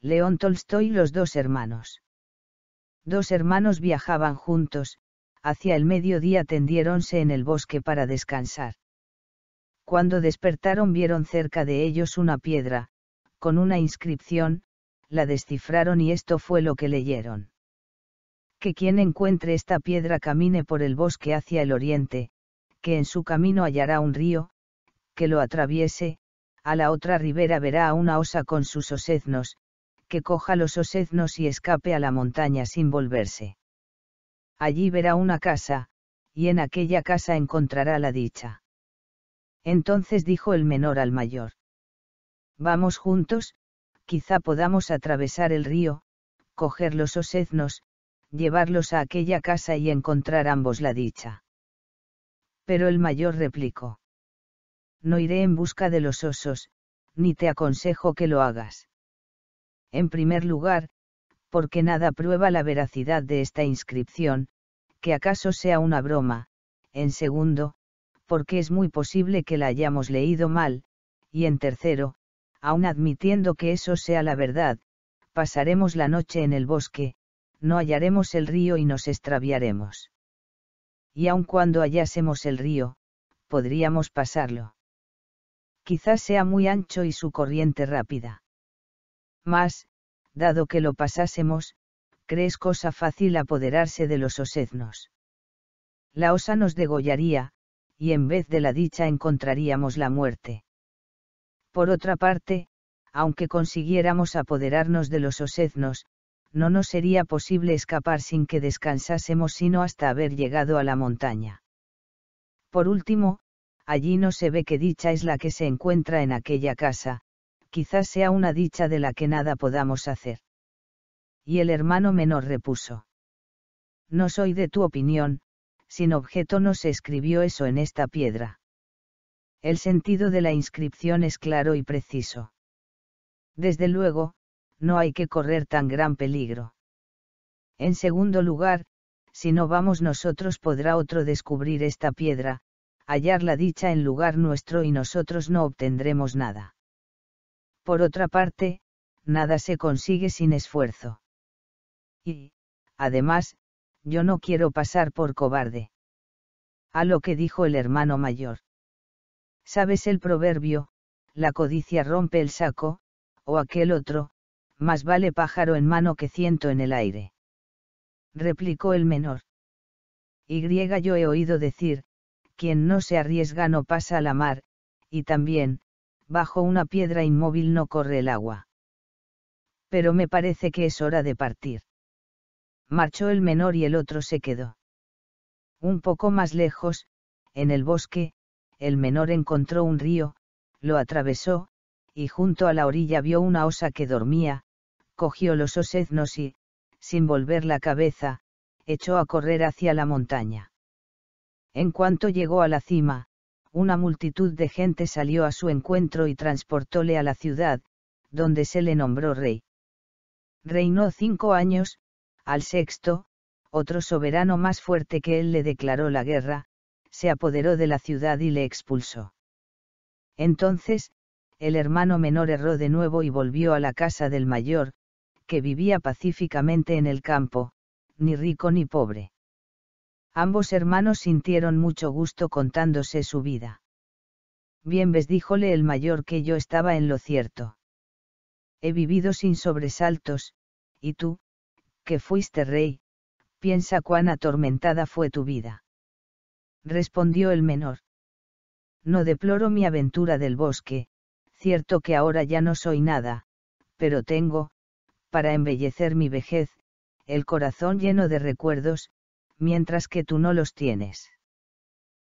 León Tolstoy y los dos hermanos. Dos hermanos viajaban juntos, hacia el mediodía tendiéronse en el bosque para descansar. Cuando despertaron vieron cerca de ellos una piedra, con una inscripción, la descifraron y esto fue lo que leyeron. Que quien encuentre esta piedra camine por el bosque hacia el oriente, que en su camino hallará un río, que lo atraviese, a la otra ribera verá a una osa con sus oseznos, que coja los osednos y escape a la montaña sin volverse. Allí verá una casa, y en aquella casa encontrará la dicha. Entonces dijo el menor al mayor. Vamos juntos, quizá podamos atravesar el río, coger los osednos, llevarlos a aquella casa y encontrar ambos la dicha. Pero el mayor replicó. No iré en busca de los osos, ni te aconsejo que lo hagas. En primer lugar, porque nada prueba la veracidad de esta inscripción, que acaso sea una broma. En segundo, porque es muy posible que la hayamos leído mal. Y en tercero, aun admitiendo que eso sea la verdad, pasaremos la noche en el bosque, no hallaremos el río y nos extraviaremos. Y aun cuando hallásemos el río, podríamos pasarlo. Quizás sea muy ancho y su corriente rápida. Mas, dado que lo pasásemos, crees cosa fácil apoderarse de los osednos?» La osa nos degollaría, y en vez de la dicha encontraríamos la muerte. Por otra parte, aunque consiguiéramos apoderarnos de los osednos, no nos sería posible escapar sin que descansásemos sino hasta haber llegado a la montaña. Por último, allí no se ve que dicha es la que se encuentra en aquella casa, quizás sea una dicha de la que nada podamos hacer. Y el hermano menor repuso. No soy de tu opinión, sin objeto no se escribió eso en esta piedra. El sentido de la inscripción es claro y preciso. Desde luego, no hay que correr tan gran peligro. En segundo lugar, si no vamos nosotros podrá otro descubrir esta piedra, hallar la dicha en lugar nuestro y nosotros no obtendremos nada. Por otra parte, nada se consigue sin esfuerzo. Y, además, yo no quiero pasar por cobarde. A lo que dijo el hermano mayor. ¿Sabes el proverbio? La codicia rompe el saco, o aquel otro, más vale pájaro en mano que ciento en el aire. Replicó el menor. Y yo he oído decir, quien no se arriesga no pasa a la mar, y también, bajo una piedra inmóvil no corre el agua. Pero me parece que es hora de partir. Marchó el menor y el otro se quedó. Un poco más lejos, en el bosque, el menor encontró un río, lo atravesó, y junto a la orilla vio una osa que dormía, cogió los osednos y, sin volver la cabeza, echó a correr hacia la montaña. En cuanto llegó a la cima, una multitud de gente salió a su encuentro y transportóle a la ciudad, donde se le nombró rey. Reinó cinco años, al sexto, otro soberano más fuerte que él le declaró la guerra, se apoderó de la ciudad y le expulsó. Entonces, el hermano menor erró de nuevo y volvió a la casa del mayor, que vivía pacíficamente en el campo, ni rico ni pobre. Ambos hermanos sintieron mucho gusto contándose su vida. Bien ves, díjole el mayor que yo estaba en lo cierto. He vivido sin sobresaltos, y tú, que fuiste rey, piensa cuán atormentada fue tu vida. Respondió el menor. No deploro mi aventura del bosque, cierto que ahora ya no soy nada, pero tengo, para embellecer mi vejez, el corazón lleno de recuerdos, mientras que tú no los tienes.